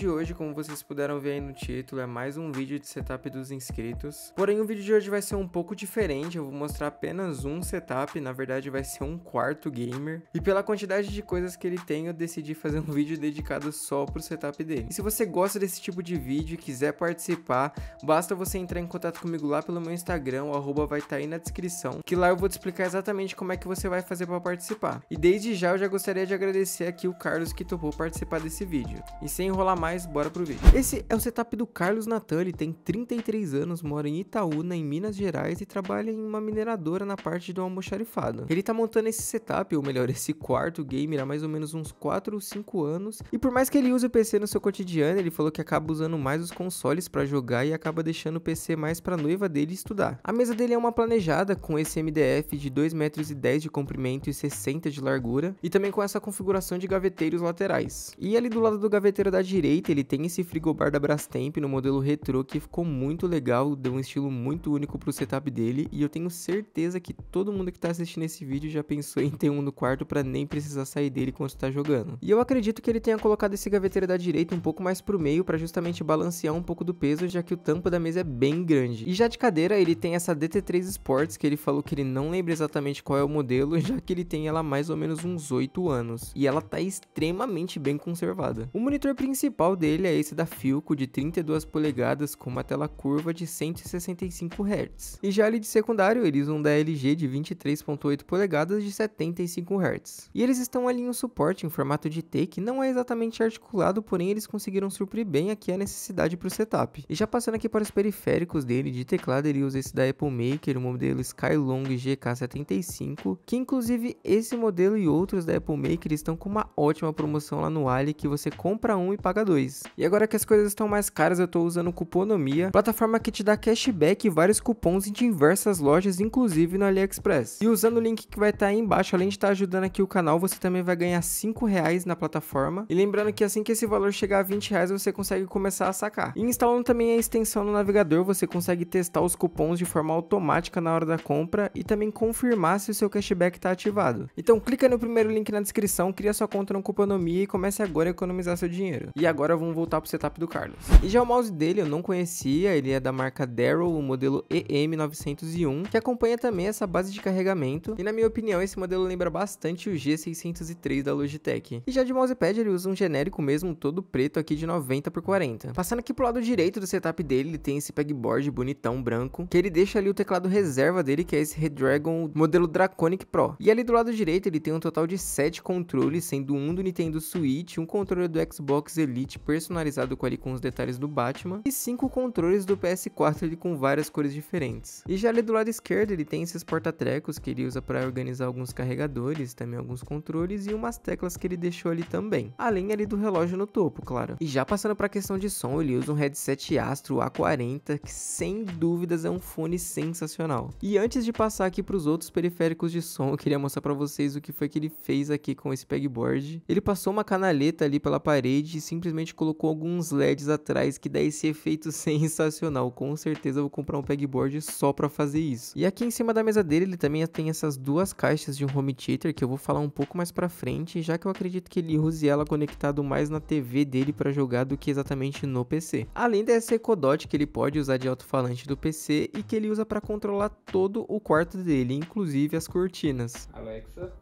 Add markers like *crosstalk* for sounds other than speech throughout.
de hoje, como vocês puderam ver aí no título, é mais um vídeo de setup dos inscritos. Porém, o vídeo de hoje vai ser um pouco diferente, eu vou mostrar apenas um setup, na verdade vai ser um quarto gamer. E pela quantidade de coisas que ele tem, eu decidi fazer um *laughs* vídeo dedicado só pro setup dele. E se você gosta desse tipo de vídeo e quiser participar, basta você entrar em contato comigo lá pelo meu Instagram, o arroba vai estar tá aí na descrição, que lá eu vou te explicar exatamente como é que você vai fazer para participar. E desde já eu já gostaria de agradecer aqui o Carlos que topou participar desse vídeo. E sem enrolar mais, bora pro vídeo. Esse é o setup do Carlos Natan, ele tem 33 anos, mora em Itaúna, né, em Minas Gerais e trabalha em uma mineradora na parte do almoxarifado. Ele tá montando esse setup, ou melhor, esse quarto gamer há mais ou menos uns 4 ou 5 anos, e por mais que ele use o PC no seu cotidiano, ele falou que acaba usando mais os consoles para jogar e acaba deixando o PC mais pra noiva dele estudar. A mesa dele é uma planejada com esse MDF de 2,10 metros de comprimento e 60 de largura, e também com essa configuração de gaveteiros laterais. E ali do lado do gaveteiro da direita, ele ele tem esse frigobar da Brastemp no modelo retrô que ficou muito legal, deu um estilo muito único pro setup dele e eu tenho certeza que todo mundo que tá assistindo esse vídeo já pensou *laughs* em ter um no quarto para nem precisar sair dele quando tá jogando. E eu acredito que ele tenha colocado esse gaveteiro da direita um pouco mais pro meio para justamente balancear um pouco do peso, já que o tampo da mesa é bem grande. E já de cadeira ele tem essa DT3 Sports que ele falou que ele não lembra exatamente qual é o modelo, *laughs* já que ele tem ela mais ou menos uns 8 anos. E ela tá extremamente bem conservada. O monitor principal dele dele é esse da Philco de 32 polegadas com uma tela curva de 165 Hz. E já ele de secundário, eles um da LG de 23.8 polegadas de 75 Hz. E eles estão ali em um suporte em formato de T que não é exatamente articulado, porém eles conseguiram suprir bem aqui a necessidade para o setup. E já passando aqui para os periféricos dele de teclado, ele usa esse da Apple Maker, o modelo Skylong GK75, que inclusive esse modelo e outros da Apple Maker estão com uma ótima promoção lá no Ali que você compra um e paga dois. E agora que as coisas estão mais caras, eu estou usando Cuponomia, plataforma que te dá cashback e vários cupons em diversas lojas, inclusive no AliExpress. E usando o link que vai estar tá aí embaixo, além de estar tá ajudando aqui o canal, você também vai ganhar 5 reais na plataforma. E lembrando que assim que esse valor chegar a 20 reais, você consegue começar a sacar. E instalando também a extensão no navegador, você consegue testar os cupons de forma automática na hora da compra e também confirmar se o seu cashback está ativado. Então clica no primeiro link na descrição, cria sua conta no Cuponomia e comece agora a economizar seu dinheiro. E agora vamos vamos voltar pro setup do Carlos. E já o mouse dele eu não conhecia, ele é da marca Daryl, o modelo EM901, que acompanha também essa base de carregamento, e na minha opinião esse modelo lembra bastante o G603 da Logitech. E já de mousepad ele usa um genérico mesmo, todo preto aqui de 90 por 40. Passando aqui pro lado direito do setup dele, ele tem esse pegboard bonitão branco, que ele deixa ali o teclado reserva dele, que é esse Redragon modelo Draconic Pro. E ali do lado direito ele tem um total de 7 controles, sendo um do Nintendo Switch, um controle do Xbox Elite per personalizado com, ali, com os detalhes do Batman, e cinco controles do PS4 ali, com várias cores diferentes. E já ali do lado esquerdo ele tem esses porta-trecos que ele usa para organizar alguns carregadores, também alguns controles e umas teclas que ele deixou ali também, além ali do relógio no topo, claro. E já passando para a questão de som, ele usa um headset Astro A40 que sem dúvidas é um fone sensacional. E antes de passar aqui para os outros periféricos de som, eu queria mostrar para vocês o que foi que ele fez aqui com esse pegboard. Ele passou uma canaleta ali pela parede e simplesmente colocou colocou alguns LEDs atrás que dá esse efeito *laughs* sensacional. Com certeza vou comprar um pegboard só para fazer isso. E aqui em cima da mesa dele, ele também tem essas duas caixas de um home theater que eu vou falar um pouco mais para frente, já que eu acredito que ele use ela conectado mais na TV dele para jogar do que exatamente no PC. Além dessa EcoDot que ele pode usar de alto-falante do PC e que ele usa para controlar todo o quarto dele, inclusive as cortinas. Alexa,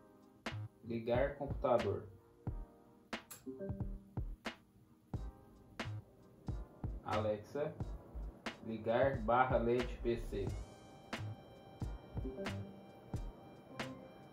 ligar computador. Alexa, ligar barra leite PC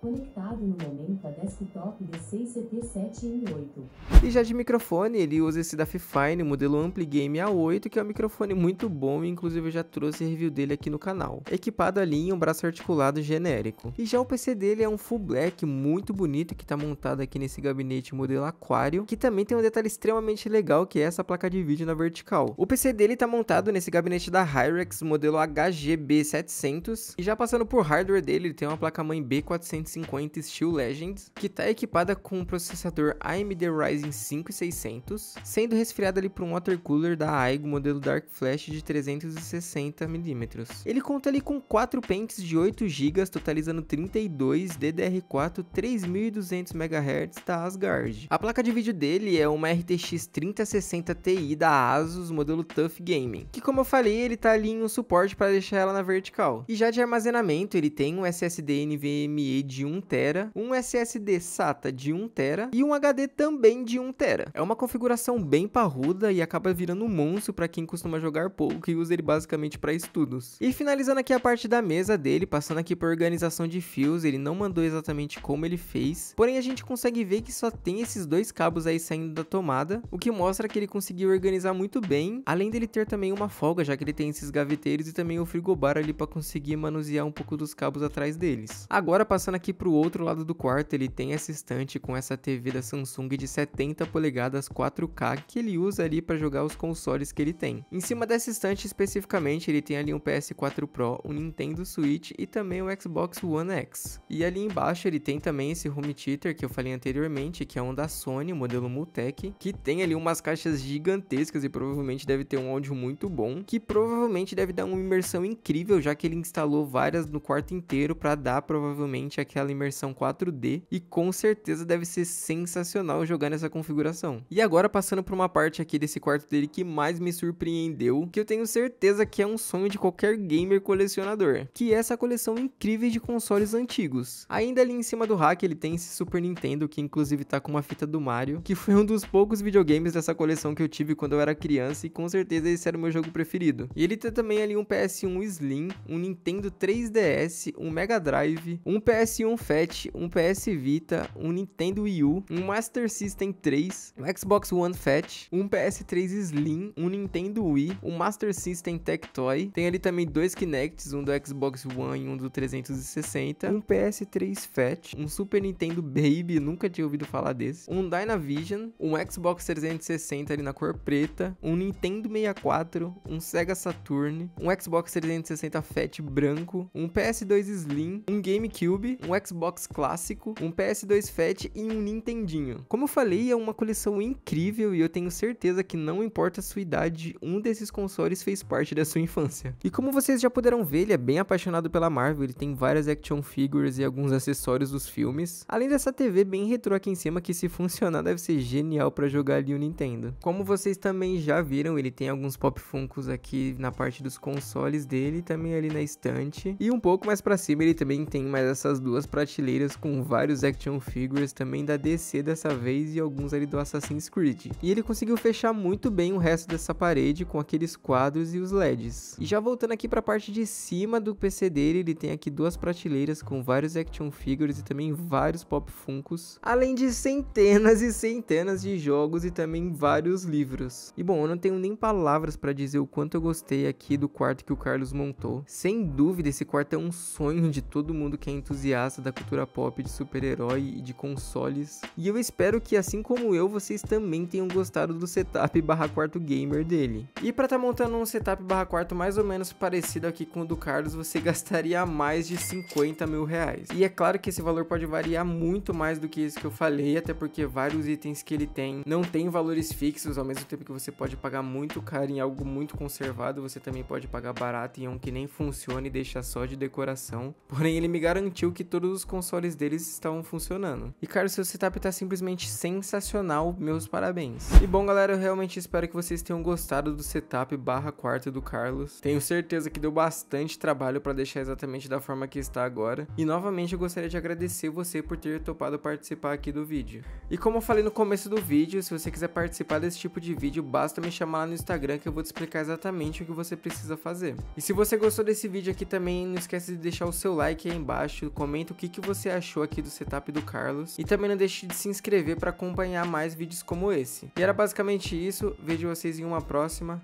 conectado no momento a desktop d 6 ct 8 E já de microfone, ele usa esse da Fifine, modelo AmpliGame A8, que é um microfone muito bom, inclusive eu já trouxe review dele aqui no canal. Equipado ali em um braço articulado genérico. E já o PC dele é um full black muito bonito que está montado aqui nesse gabinete modelo aquário, que também tem um detalhe extremamente legal que é essa placa de vídeo na vertical. O PC dele está montado nesse gabinete da Hyrex modelo HGB700 e já passando por hardware dele, ele tem uma placa mãe b 450 50 Steel Legends, que está equipada com um processador AMD Ryzen 5600, sendo resfriada ali por um water cooler da AIGO modelo Dark Flash de 360mm. Ele conta ali com 4 pentes de 8GB, totalizando 32 DDR4 3200MHz da Asgard. A placa de vídeo dele é uma RTX 3060 Ti da ASUS modelo Tough Gaming, que como eu falei, ele está ali em um suporte para deixar ela na vertical. E já de armazenamento, ele tem um SSD NVMe de de 1 tera, um SSD SATA de 1 tera e um HD também de 1 tera. É uma configuração bem parruda e acaba virando um monstro para quem costuma jogar pouco e usa ele basicamente para estudos. E finalizando aqui a parte da mesa dele, passando aqui por organização de fios, ele não mandou exatamente como ele fez, porém a gente consegue ver que só tem esses dois cabos aí saindo da tomada, o que mostra que ele conseguiu organizar muito bem, além dele ter também uma folga, já que ele tem esses gaveteiros e também o frigobar ali para conseguir manusear um pouco dos cabos atrás deles. Agora passando aqui pro outro lado do quarto ele tem essa estante com essa TV da Samsung de 70 polegadas 4K que ele usa ali para jogar os consoles que ele tem. Em cima dessa estante especificamente ele tem ali um PS4 Pro, um Nintendo Switch e também um Xbox One X. E ali embaixo ele tem também esse home theater que eu falei anteriormente, que é um da Sony, modelo Multec, que tem ali umas caixas gigantescas e provavelmente deve ter um áudio muito bom, que provavelmente deve dar uma imersão incrível, já que ele instalou várias no quarto inteiro para dar provavelmente aquele aquela imersão 4D e com certeza deve ser sensacional jogar nessa configuração. E agora passando por uma parte aqui desse quarto dele que mais me surpreendeu, que eu tenho certeza que é um sonho de qualquer gamer colecionador, que é essa coleção incrível de consoles antigos. Ainda ali em cima do rack ele tem esse Super Nintendo, que inclusive tá com uma fita do Mario, que foi um dos poucos videogames dessa coleção que eu tive quando eu era criança e com certeza esse era o meu jogo preferido. E ele tem também ali um PS1 Slim, um Nintendo 3DS, um Mega Drive, um PS1 um FAT, um PS Vita, um Nintendo Wii U, um Master System 3, um Xbox One FAT, um PS3 Slim, um Nintendo Wii, um Master System Tectoy, tem ali também dois Kinects, um do Xbox One e um do 360, um PS3 FAT, um Super Nintendo Baby, nunca tinha ouvido falar desse, um Dynavision, um Xbox 360 ali na cor preta, um Nintendo 64, um Sega Saturn, um Xbox 360 FAT branco, um PS2 Slim, um GameCube, um Xbox clássico, um PS2 Fat e um Nintendinho. Como eu falei, é uma coleção incrível e eu tenho certeza que não importa a sua idade, um desses consoles fez parte da sua infância. E como vocês já puderam ver, ele é bem apaixonado pela Marvel, ele tem várias action figures e alguns acessórios dos filmes. Além dessa TV bem retrô aqui em cima que se funcionar deve ser genial para jogar ali o Nintendo. Como vocês também já viram, ele tem alguns Pop Funkos aqui na parte dos consoles dele, também ali na estante. E um pouco mais para cima ele também tem mais essas duas prateleiras com vários action figures também da DC dessa vez e alguns ali do Assassin's Creed. E ele conseguiu fechar muito bem o resto dessa parede com aqueles quadros e os LEDs. E já voltando aqui para a parte de cima do PC dele, ele tem aqui duas prateleiras com vários action figures e também vários pop funkos, além de centenas e centenas de jogos e também vários livros. E bom, eu não tenho nem palavras para dizer o quanto eu gostei aqui do quarto que o Carlos montou. Sem dúvida, esse quarto é um sonho de todo mundo que é entusiasta massa da cultura pop de super-herói e de consoles. E eu espero que, assim como eu, vocês também tenham gostado do setup barra quarto gamer dele. E para estar tá montando um setup barra quarto mais ou menos parecido aqui com o do Carlos, você *laughs* gastaria mais de 50 mil reais. E é claro que esse valor pode variar muito mais do que isso que eu falei, até porque vários itens que ele tem não tem valores fixos, ao mesmo tempo que você pode pagar muito caro em algo muito conservado, você também pode pagar barato em é um que nem funciona e deixa só de decoração. Porém, ele me garantiu que todo todos os consoles deles estão funcionando. E cara, seu setup tá simplesmente sensacional, meus parabéns. E bom galera, eu realmente espero que vocês tenham gostado do setup barra quarto do Carlos. Tenho certeza que deu bastante trabalho para deixar exatamente da forma que está agora. E novamente eu gostaria de agradecer você por ter topado participar aqui do vídeo. E como eu falei no começo do vídeo, se você quiser participar desse tipo de vídeo, basta me chamar lá no Instagram que eu vou te explicar exatamente o que você precisa fazer. E se você gostou desse vídeo aqui também, não esquece de deixar o seu like aí embaixo, comenta o que, que você achou aqui do setup do Carlos e também não deixe de se inscrever para acompanhar mais vídeos como esse. E era basicamente isso, vejo vocês em uma próxima,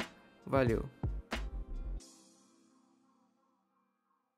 valeu!